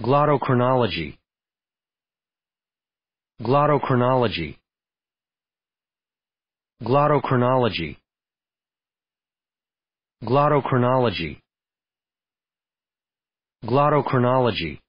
Glottochronology Glottochronology Glottochronology Glottochronology Glottochronology